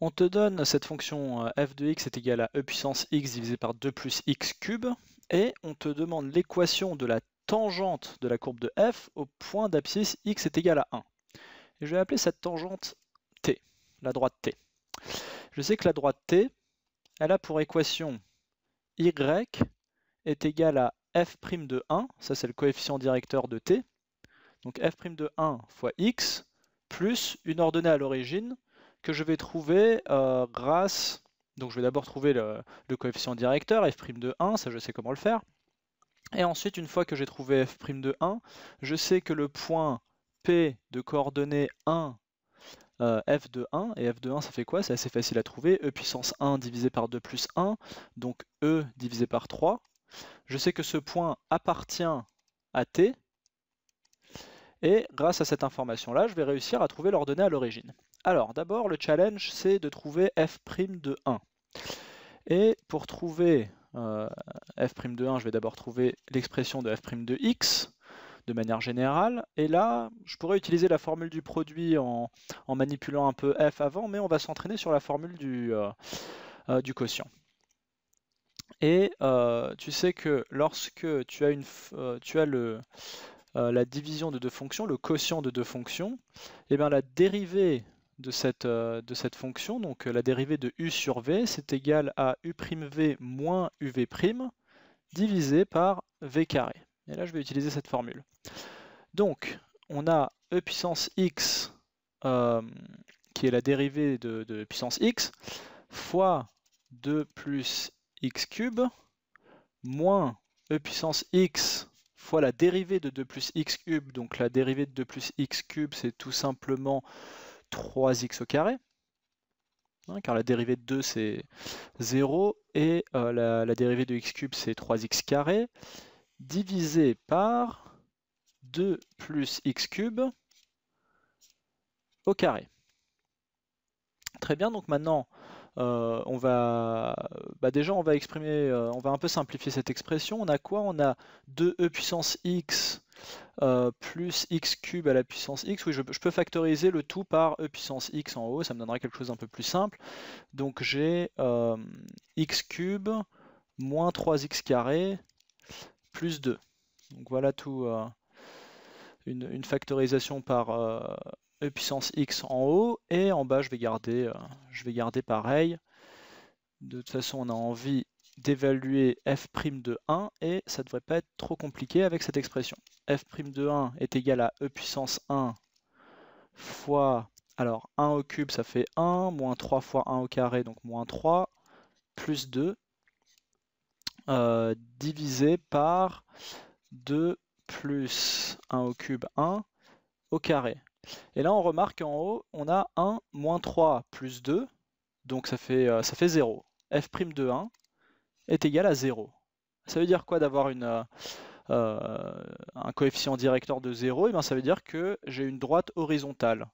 On te donne cette fonction euh, f de x est égale à e puissance x divisé par 2 plus x cube, et on te demande l'équation de la tangente de la courbe de f au point d'abscisse x est égal à 1. Et je vais appeler cette tangente t, la droite t. Je sais que la droite t, elle a pour équation y est égale à f' de 1, ça c'est le coefficient directeur de t, donc f' de 1 fois x, plus une ordonnée à l'origine, que je vais trouver euh, grâce... Donc je vais d'abord trouver le, coefficient directeur, f' de 1, ça je sais comment le faire. Et ensuite, une fois que j'ai trouvé f' de 1, je sais que le point P de coordonnées 1, euh, f de 1, et f de 1 ça fait quoi C'est assez facile à trouver, e puissance 1 divisé par 2 plus 1, donc e divisé par 3. Je sais que ce point appartient à t, et grâce à cette information-là, je vais réussir à trouver l'ordonnée à l'origine. Alors, d'abord, le challenge, c'est de trouver f' de 1. Et pour trouver euh, f' de 1, je vais d'abord trouver l'expression de f' de x de manière générale. Et là, je pourrais utiliser la formule du produit en, manipulant un peu f avant, mais on va s'entraîner sur la formule du, euh, euh, quotient. Et euh, tu sais que lorsque tu as, une, tu as la division de deux fonctions, le quotient de deux fonctions, et eh bien la dérivée de cette, euh, de cette fonction. Donc euh, la dérivée de u sur v, c'est égal à u'v moins uv' divisé par v carré. Et là, je vais utiliser cette formule. Donc, on a e puissance x, euh, qui est la dérivée de, de puissance x, fois 2 plus x cube, moins e puissance x fois la dérivée de 2 plus x cube. Donc la dérivée de 2 plus x cube, c'est tout simplement 3x au carré, hein, car la dérivée de 2 c'est 0, et euh, la, la, dérivée de x cube c'est 3x carré, divisé par 2 plus x cube au carré. Très bien, donc maintenant euh, on va, bah déjà, on va exprimer, euh, on va un peu simplifier cette expression. On a quoi On a 2e puissance x euh, plus x cube à la puissance x. Oui, je, peux factoriser le tout par e puissance x en haut, ça me donnera quelque chose d'un peu plus simple. Donc j'ai x cube moins 3x carré plus 2. Donc voilà tout. Une, factorisation par E puissance x en haut et en bas je vais garder, euh, je vais garder pareil. De toute façon on a envie d'évaluer f' de 1 et ça devrait pas être trop compliqué avec cette expression. f' prime de 1 est égal à e puissance 1 fois, alors 1 au cube ça fait 1, moins 3 fois 1 au carré donc moins 3, plus 2, euh, divisé par 2 plus 1 au cube 1 au carré. Et là, on remarque en haut, on a 1, moins 3, plus 2. Donc ça fait, euh, ça fait 0. f' de 1 est égal à 0. Ça veut dire quoi d'avoir euh, euh, un coefficient directeur de 0, et eh bien ça veut dire que j'ai une droite horizontale.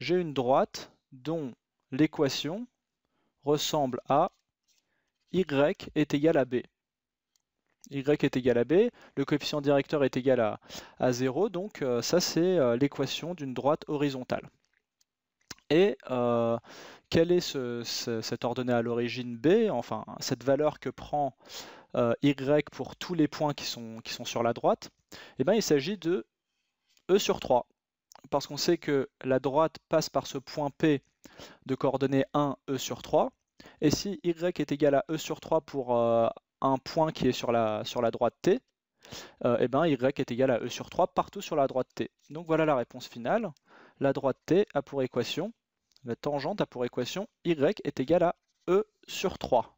J'ai une droite dont l'équation ressemble à y est égal à b y est égal à b, le coefficient directeur est égal à, à 0, donc euh, ça c'est euh, l'équation d'une droite horizontale. Et euh, quelle est cette ordonnée à l'origine b, enfin cette valeur que prend y pour tous les points qui sont, qui sont sur la droite Eh bien il s'agit de e sur 3, parce qu'on sait que la droite passe par ce point p de coordonnées 1, e sur 3, et si y est égal à e sur 3 pour un point qui est sur la, sur la droite t, et euh, eh ben y est égal à e sur 3 partout sur la droite t. Donc voilà la réponse finale. La droite t a pour équation, la tangente a pour équation y est égal à e sur 3.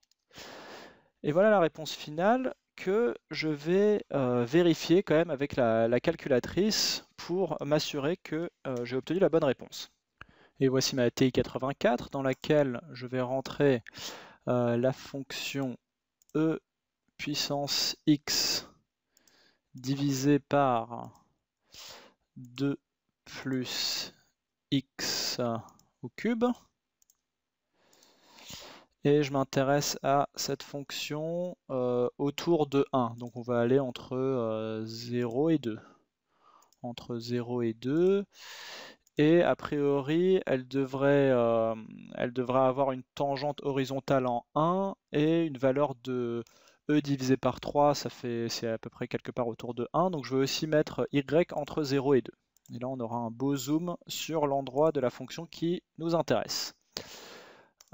Et voilà la réponse finale que je vais euh, vérifier quand même avec la, calculatrice pour m'assurer que euh, j'ai obtenu la bonne réponse. Et voici ma TI84 dans laquelle je vais rentrer la fonction e puissance x divisé par 2 plus x au cube. Et je m'intéresse à cette fonction euh, autour de 1. Donc on va aller entre 0 euh, et 2. Entre 0 et 2. Et a priori, elle devrait, euh, elle devrait avoir une tangente horizontale en 1 et une valeur de E divisé par 3, ça fait c'est à peu près quelque part autour de 1. Donc je veux aussi mettre Y entre 0 et 2. Et là, on aura un beau zoom sur l'endroit de la fonction qui nous intéresse.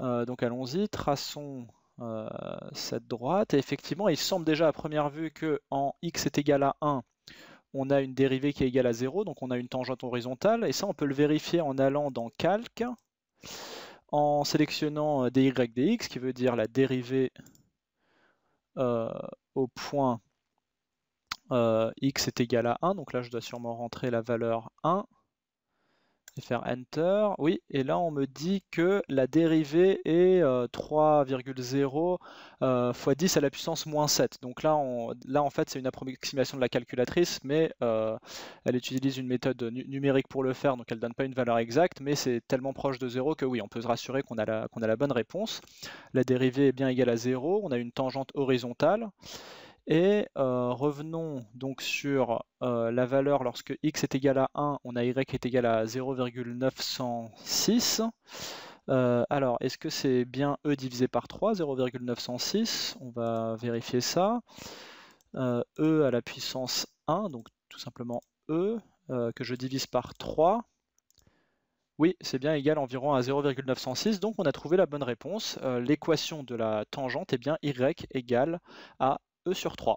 Euh, donc allons-y, traçons euh, cette droite. Et effectivement, il semble déjà à première vue que en x est égal à 1, on a une dérivée qui est égale à 0, donc on a une tangente horizontale. Et ça, on peut le vérifier en allant dans Calque, en sélectionnant euh, dy dx, qui veut dire la dérivée euh, au point euh, x est égal à 1, donc là je dois sûrement rentrer la valeur 1, et faire Enter. Oui, et là on me dit que la dérivée est 3,0 euh, euh, fois 10 à la puissance moins 7. Donc là, on, là en fait c'est une approximation de la calculatrice, mais euh, elle utilise une méthode numérique pour le faire, donc elle ne donne pas une valeur exacte, mais c'est tellement proche de 0 que oui, on peut se rassurer qu'on a, la, a la bonne réponse. La dérivée est bien égale à 0, on a une tangente horizontale. Et euh, revenons donc sur euh, la valeur lorsque x est égal à 1, on a y est égal à 0,906. Euh, alors, est-ce que c'est bien E divisé par 3, 0,906 On va vérifier ça. e à la puissance 1, donc tout simplement E, que je divise par 3, oui, c'est bien égal environ à 0,906, donc on a trouvé la bonne réponse. L'équation de la tangente est eh bien y égale à E sur 3.